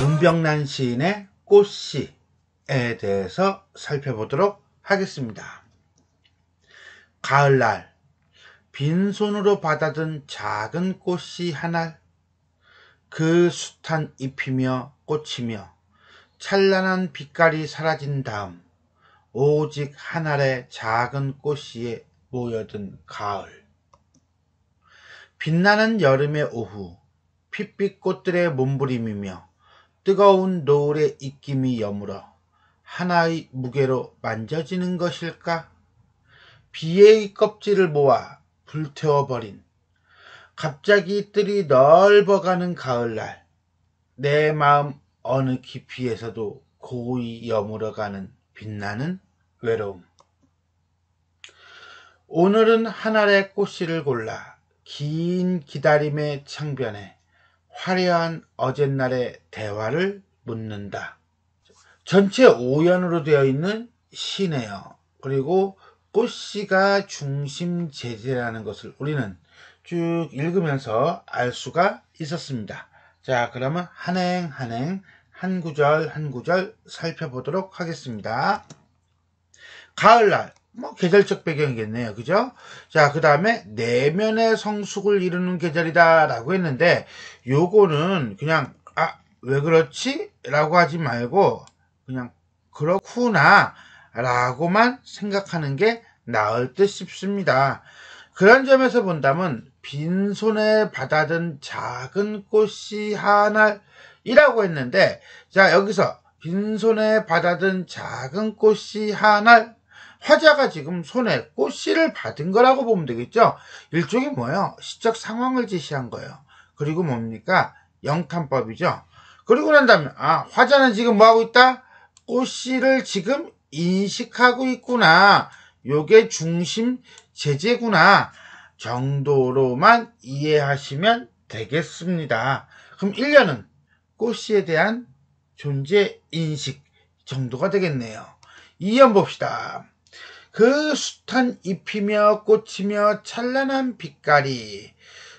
문병란 시인의 꽃씨에 대해서 살펴보도록 하겠습니다. 가을날 빈손으로 받아든 작은 꽃씨 하나 그 숱한 잎이며 꽃이며 찬란한 빛깔이 사라진 다음 오직 한 알의 작은 꽃씨에 모여든 가을 빛나는 여름의 오후 핏빛 꽃들의 몸부림이며 뜨거운 노을의 입김이 여물어 하나의 무게로 만져지는 것일까? 비의 껍질을 모아 불태워버린 갑자기 뜰이 넓어가는 가을날 내 마음 어느 깊이에서도 고이 여물어가는 빛나는 외로움 오늘은 한 알의 꽃씨를 골라 긴 기다림의 창변에 화려한 어젯날의 대화를 묻는다. 전체 5연으로 되어 있는 시네요. 그리고 꽃씨가 중심 제재라는 것을 우리는 쭉 읽으면서 알 수가 있었습니다. 자, 그러면 한행 한행 한 구절 한 구절 살펴보도록 하겠습니다. 가을날 뭐 계절적 배경이겠네요. 그죠? 자, 그 다음에 내면의 성숙을 이루는 계절이다 라고 했는데 요거는 그냥 아, 왜 그렇지? 라고 하지 말고 그냥 그렇구나 라고만 생각하는 게 나을 듯 싶습니다. 그런 점에서 본다면 빈손에 받아든 작은 꽃이 하나이라고 했는데 자 여기서 빈손에 받아든 작은 꽃이 하나 화자가 지금 손에꽃씨를 받은 거라고 보면 되겠죠. 일종의 뭐예요? 시적 상황을 제시한 거예요. 그리고 뭡니까? 영탄법이죠. 그리고 난 다음에 아 화자는 지금 뭐하고 있다? 꽃씨를 지금 인식하고 있구나. 요게 중심 제재구나 정도로만 이해하시면 되겠습니다. 그럼 1년은 꽃씨에 대한 존재 인식 정도가 되겠네요. 2년 봅시다. 그 숱한 잎이며 꽃이며 찬란한 빛깔이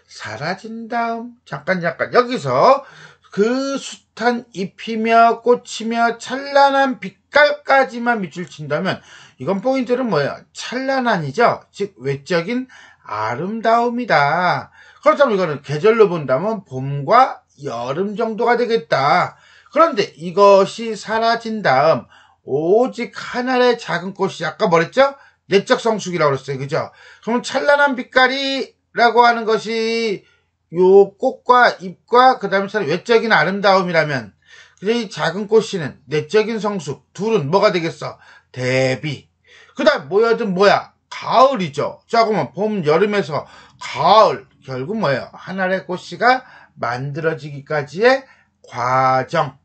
사라진 다음 잠깐 잠깐 여기서 그 숱한 잎이며 꽃이며 찬란한 빛깔까지만 밑줄 친다면 이건 포인트는 뭐예요? 찬란한이죠. 즉 외적인 아름다움이다. 그렇다면 이거는 계절로 본다면 봄과 여름 정도가 되겠다. 그런데 이것이 사라진 다음 오직 하늘의 작은 꽃이 아까 말했죠? 내적 성숙이라고 그랬어요. 그죠? 그러면 찬란한 빛깔이라고 하는 것이 요 꽃과 잎과 그 다음에 외적인 아름다움이라면 그래서 이 작은 꽃씨는 내적인 성숙 둘은 뭐가 되겠어? 대비 그 다음 뭐여든 뭐야? 가을이죠. 자 그러면 봄, 여름에서 가을 결국 뭐예요? 하나의 꽃씨가 만들어지기까지의 과정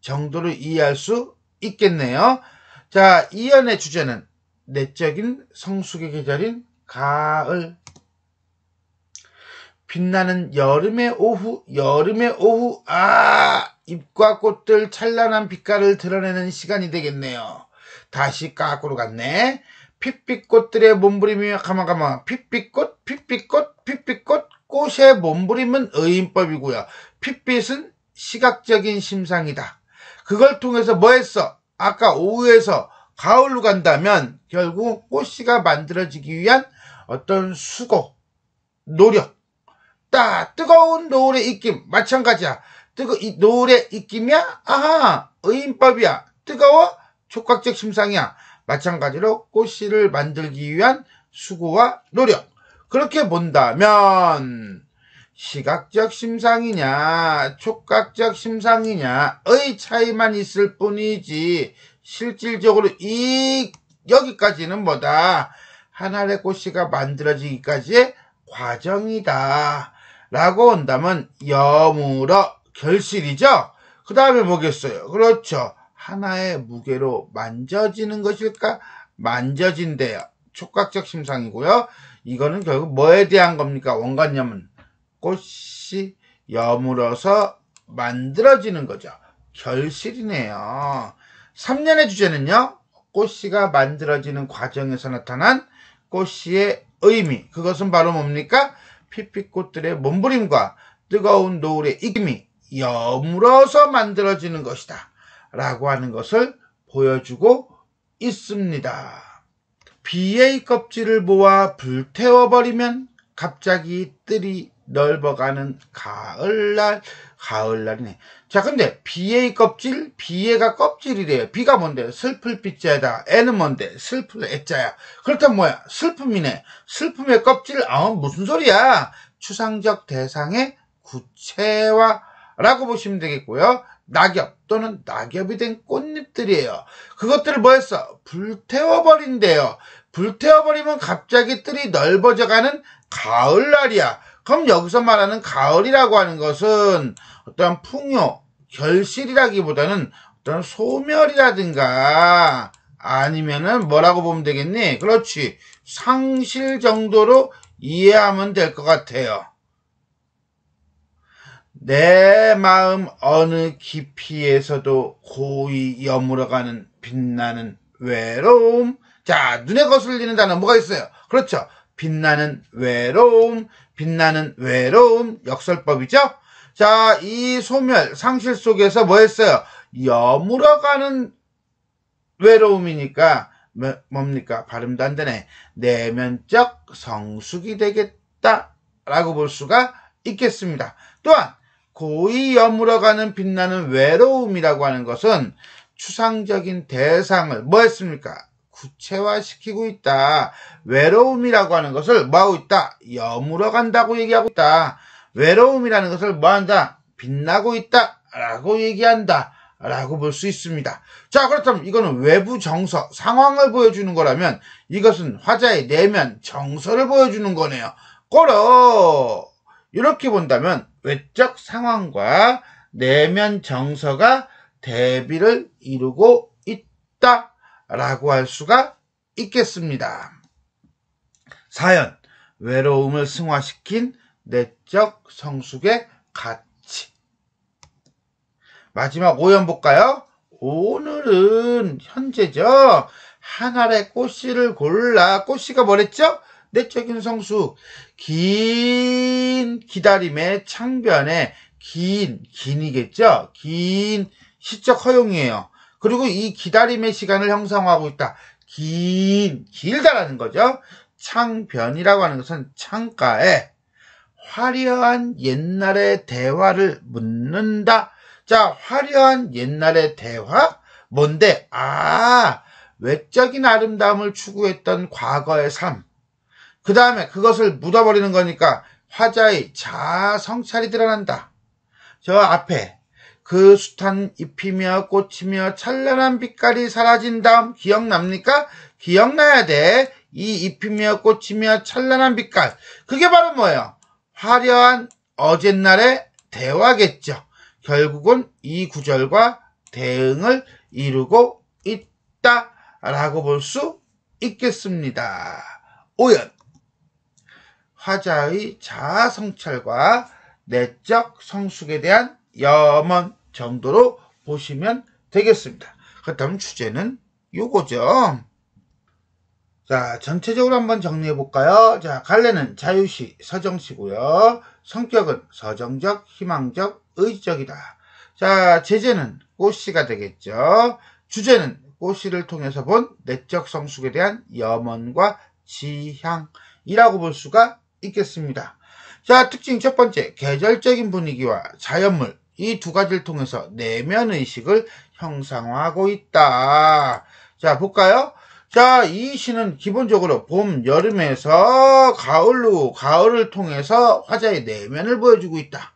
정도를 이해할 수 있겠네요. 자, 이연의 주제는 내적인 성숙의 계절인 가을. 빛나는 여름의 오후, 여름의 오후, 아! 잎과 꽃들 찬란한 빛깔을 드러내는 시간이 되겠네요. 다시 까꾸로 갔네. 핏빛꽃들의 몸부림이며 가만가만 핏빛꽃, 핏빛꽃, 핏빛꽃, 꽃의 몸부림은 의인법이고요. 핏빛은 시각적인 심상이다. 그걸 통해서 뭐 했어? 아까 오후에서 가을로 간다면 결국 꽃씨가 만들어지기 위한 어떤 수고, 노력. 따, 뜨거운 노을의 익김. 마찬가지야. 뜨거, 이 노을의 익김이야? 아하, 의인법이야. 뜨거워? 촉각적 심상이야. 마찬가지로 꽃씨를 만들기 위한 수고와 노력. 그렇게 본다면, 시각적 심상이냐 촉각적 심상이냐의 차이만 있을 뿐이지 실질적으로 이 여기까지는 뭐다 하나의 꽃씨가 만들어지기까지의 과정이다 라고 온다면 여물어 결실이죠 그 다음에 보겠어요 그렇죠 하나의 무게로 만져지는 것일까 만져진대요 촉각적 심상이고요 이거는 결국 뭐에 대한 겁니까 원관념은 꽃이 여물어서 만들어지는 거죠. 결실이네요. 3년의 주제는요. 꽃씨가 만들어지는 과정에서 나타난 꽃씨의 의미 그것은 바로 뭡니까? 피피꽃들의 몸부림과 뜨거운 노을의 익임이 여물어서 만들어지는 것이다 라고 하는 것을 보여주고 있습니다. 비의 껍질을 모아 불태워버리면 갑자기 뜰이 넓어가는 가을날 가을날이네 자 근데 비의 껍질 비의가 껍질이래요 비가 뭔데 슬플 빛자에다 애는 뭔데 슬플 애자야 그렇다면 뭐야 슬픔이네 슬픔의 껍질 아 무슨 소리야 추상적 대상의 구체화라고 보시면 되겠고요 낙엽 또는 낙엽이 된 꽃잎들이에요 그것들을 뭐했어 불태워버린대요 불태워버리면 갑자기 뜰이 넓어져가는 가을날이야 그럼 여기서 말하는 가을이라고 하는 것은 어떤 풍요, 결실이라기보다는 어떤 소멸이라든가 아니면은 뭐라고 보면 되겠니? 그렇지. 상실 정도로 이해하면 될 것 같아요. 내 마음 어느 깊이에서도 고이 여물어가는 빛나는 외로움. 자, 눈에 거슬리는 단어 뭐가 있어요? 그렇죠. 빛나는 외로움, 빛나는 외로움 역설법이죠. 자, 이 소멸, 상실 속에서 뭐 했어요? 여물어가는 외로움이니까 뭐, 뭡니까? 발음도 안 되네. 내면적 성숙이 되겠다라고 볼 수가 있겠습니다. 또한 고이 여물어가는 빛나는 외로움이라고 하는 것은 추상적인 대상을 뭐 했습니까? 구체화시키고 있다. 외로움이라고 하는 것을 뭐하고 있다? 여물어 간다고 얘기하고 있다. 외로움이라는 것을 뭐한다? 빛나고 있다. 라고 얘기한다. 라고 볼 수 있습니다. 자, 그렇다면 이거는 외부 정서, 상황을 보여주는 거라면 이것은 화자의 내면 정서를 보여주는 거네요. 꼬로! 이렇게 본다면 외적 상황과 내면 정서가 대비를 이루고 있다. 라고 할 수가 있겠습니다. 사연 외로움을 승화시킨 내적 성숙의 가치 마지막 5연 볼까요? 오늘은 현재죠. 한 알의 꽃씨를 골라 꽃씨가 뭐랬죠? 내적인 성숙 긴 기다림의 창변에 긴 긴이겠죠? 긴 시적 허용이에요. 그리고 이 기다림의 시간을 형성하고 있다. 긴, 길다라는 거죠. 창변이라고 하는 것은 창가에 화려한 옛날의 대화를 묻는다. 자, 화려한 옛날의 대화? 뭔데? 아, 외적인 아름다움을 추구했던 과거의 삶. 그 다음에 그것을 묻어버리는 거니까 화자의 자성찰이 드러난다. 저 앞에 그 숱한 잎이며 꽃이며 찬란한 빛깔이 사라진 다음 기억납니까? 기억나야 돼. 이 잎이며 꽃이며 찬란한 빛깔. 그게 바로 뭐예요? 화려한 어젯날의 대화겠죠. 결국은 이 구절과 대응을 이루고 있다. 라고 볼 수 있겠습니다. 오연. 화자의 자아성찰과 내적 성숙에 대한 염원 정도로 보시면 되겠습니다. 그렇다면 주제는 요거죠. 자, 전체적으로 한번 정리해 볼까요? 자, 갈래는 자유시, 서정시고요. 성격은 서정적, 희망적, 의지적이다. 자, 제재는 꽃씨가 되겠죠. 주제는 꽃씨를 통해서 본 내적 성숙에 대한 염원과 지향이라고 볼 수가 있겠습니다. 자, 특징 첫 번째, 계절적인 분위기와 자연물, 이두 가지를 통해서 내면 의식을 형상화하고 있다. 자, 볼까요? 자, 이 시는 기본적으로 봄, 여름에서 가을로, 가을을 통해서 화자의 내면을 보여주고 있다.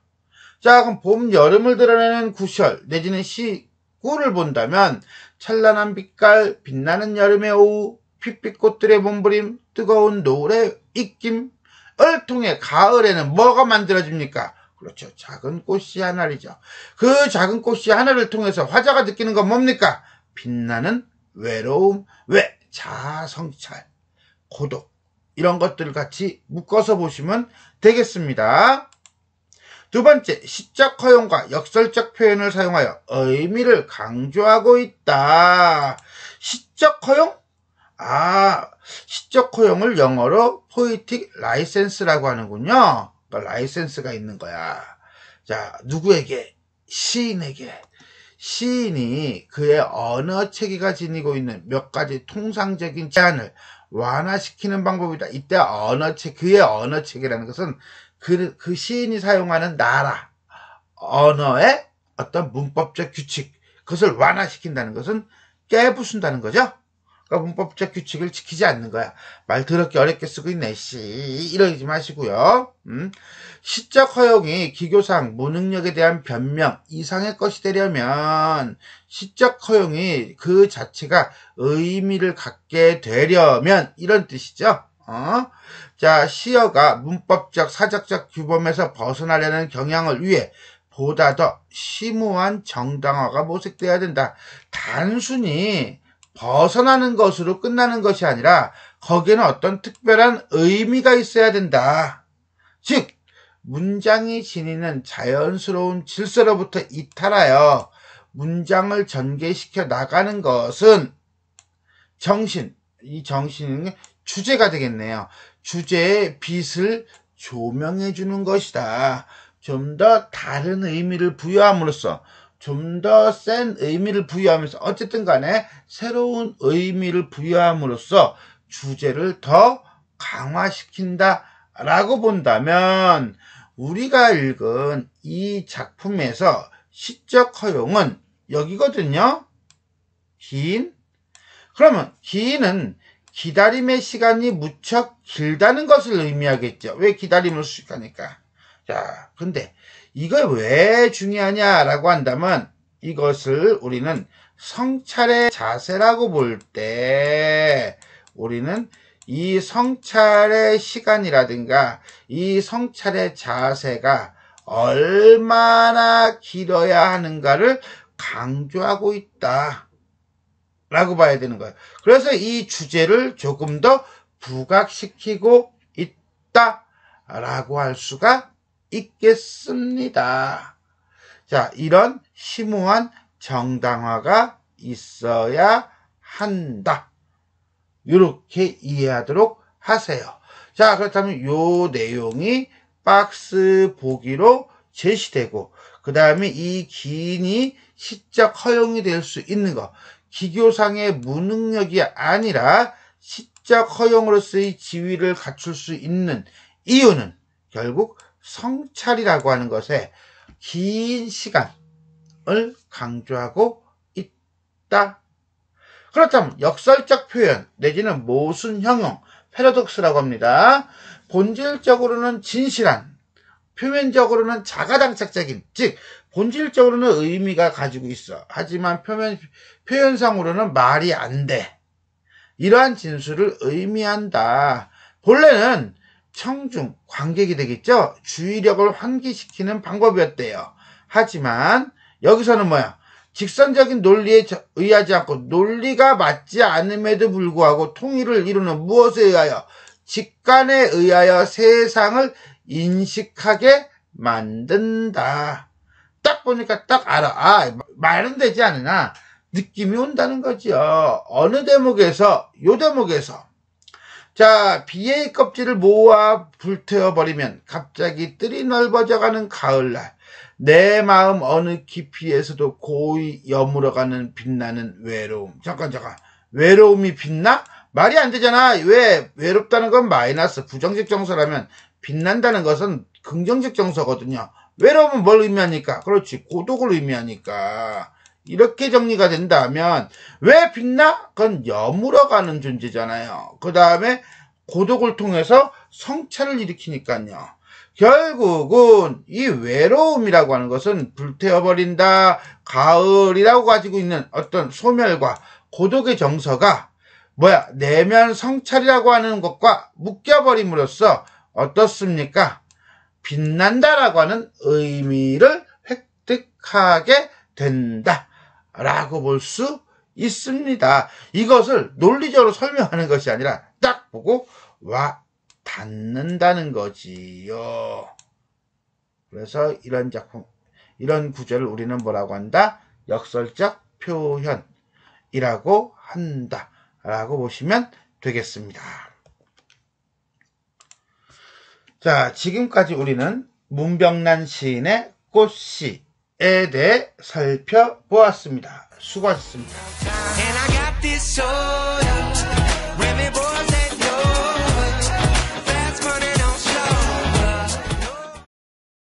자, 그럼 봄, 여름을 드러내는 구절, 내지는 시, 꿀을 본다면 찬란한 빛깔, 빛나는 여름의 오후, 핏빛 꽃들의 몸부림, 뜨거운 노을의 익김을 통해 가을에는 뭐가 만들어집니까? 그렇죠. 작은 꽃이 하나이죠. 그 작은 꽃이 하나를 통해서 화자가 느끼는 건 뭡니까? 빛나는 외로움, 왜? 자성찰, 고독, 이런 것들 같이 묶어서 보시면 되겠습니다. 두 번째, 시적 허용과 역설적 표현을 사용하여 의미를 강조하고 있다. 시적 허용? 아, 시적 허용을 영어로 포이틱 라이센스라고 하는군요. 그러니까 라이센스가 있는 거야. 자, 누구에게? 시인에게. 시인이 그의 언어 체계가 지니고 있는 몇 가지 통상적인 제한을 완화시키는 방법이다. 이때 언어 체 그의 언어 체계라는 것은 그, 그 시인이 사용하는 나라 언어의 어떤 문법적 규칙 그것을 완화시킨다는 것은 깨부순다는 거죠. 그러니까 문법적 규칙을 지키지 않는 거야. 말 더럽게 어렵게 쓰고 있네, 씨. 이러지 마시고요. 음? 시적 허용이 기교상 무능력에 대한 변명 이상의 것이 되려면 시적 허용이 그 자체가 의미를 갖게 되려면 이런 뜻이죠. 어? 자, 시어가 문법적, 사적적 규범에서 벗어나려는 경향을 위해 보다 더 심오한 정당화가 모색돼야 된다. 단순히 벗어나는 것으로 끝나는 것이 아니라 거기에는 어떤 특별한 의미가 있어야 된다. 즉, 문장이 지니는 자연스러운 질서로부터 이탈하여 문장을 전개시켜 나가는 것은 정신, 이 정신은 주제가 되겠네요. 주제의 빛을 조명해 주는 것이다. 좀 더 다른 의미를 부여함으로써 좀더센 의미를 부여하면서 어쨌든 간에 새로운 의미를 부여함으로써 주제를 더 강화시킨다 라고 본다면 우리가 읽은 이 작품에서 시적 허용은 여기거든요. 긴 그러면 긴은 기다림의 시간이 무척 길다는 것을 의미하겠죠. 왜 기다림을 수식하니까. 자, 근데 이걸 왜 중요하냐라고 한다면 이것을 우리는 성찰의 자세라고 볼 때 우리는 이 성찰의 시간이라든가 이 성찰의 자세가 얼마나 길어야 하는가를 강조하고 있다. 라고 봐야 되는 거예요. 그래서 이 주제를 조금 더 부각시키고 있다. 라고 할 수가 있겠습니다. 자, 이런 심오한 정당화가 있어야 한다. 이렇게 이해하도록 하세요. 자, 그렇다면 요 내용이 박스 보기로 제시되고, 그 다음에 이 기인이 시적 허용이 될 수 있는 것. 기교상의 무능력이 아니라 시적 허용으로서의 지위를 갖출 수 있는 이유는 결국 성찰이라고 하는 것에 긴 시간을 강조하고 있다. 그렇다면 역설적 표현 내지는 모순 형용 패러독스라고 합니다. 본질적으로는 진실한 표면적으로는 자가당착적인 즉 본질적으로는 의미가 가지고 있어 하지만 표면 표현상으로는 말이 안돼 이러한 진술을 의미한다 본래는 청중, 관객이 되겠죠? 주의력을 환기시키는 방법이었대요. 하지만 여기서는 뭐야? 직선적인 논리에 의하지 않고 논리가 맞지 않음에도 불구하고 통일을 이루는 무엇에 의하여? 직관에 의하여 세상을 인식하게 만든다. 딱 보니까 딱 알아. 아, 말은 되지 않으나 느낌이 온다는 거지요. 어느 대목에서, 요 대목에서 자, 비의 껍질을 모아 불태워버리면 갑자기 뜰이 넓어져가는 가을날, 내 마음 어느 깊이에서도 고이 여물어가는 빛나는 외로움. 잠깐, 잠깐. 외로움이 빛나? 말이 안 되잖아. 왜? 외롭다는 건 마이너스, 부정적 정서라면 빛난다는 것은 긍정적 정서거든요. 외로움은 뭘 의미하니까? 그렇지. 고독을 의미하니까. 이렇게 정리가 된다면 왜 빛나? 그건 여물어가는 존재잖아요. 그 다음에 고독을 통해서 성찰을 일으키니까요. 결국은 이 외로움이라고 하는 것은 불태워버린다, 가을이라고 가지고 있는 어떤 소멸과 고독의 정서가 뭐야, 내면 성찰이라고 하는 것과 묶여버림으로써 어떻습니까? 빛난다라고 하는 의미를 획득하게 된다. 라고 볼 수 있습니다. 이것을 논리적으로 설명하는 것이 아니라 딱 보고 와 닿는다는 거지요. 그래서 이런 작품, 이런 구절을 우리는 뭐라고 한다? 역설적 표현이라고 한다. 라고 보시면 되겠습니다. 자, 지금까지 우리는 문병난 시인의 꽃시 에 대해 살펴보았습니다. 수고하셨습니다.